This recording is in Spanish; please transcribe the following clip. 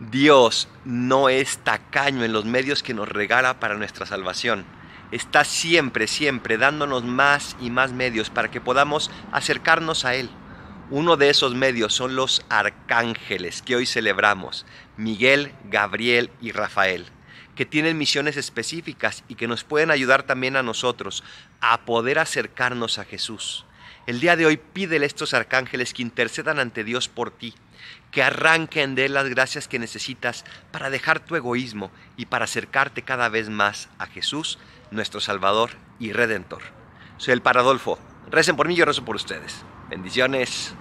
Dios no es tacaño en los medios que nos regala para nuestra salvación. Está siempre, siempre dándonos más y más medios para que podamos acercarnos a Él. Uno de esos medios son los arcángeles que hoy celebramos, Miguel, Gabriel y Rafael, que tienen misiones específicas y que nos pueden ayudar también a nosotros a poder acercarnos a Jesús. El día de hoy pídele a estos arcángeles que intercedan ante Dios por ti, que arranquen de él las gracias que necesitas para dejar tu egoísmo y para acercarte cada vez más a Jesús, nuestro Salvador y Redentor. Soy el Paradolfo. Recen por mí, yo rezo por ustedes. Bendiciones.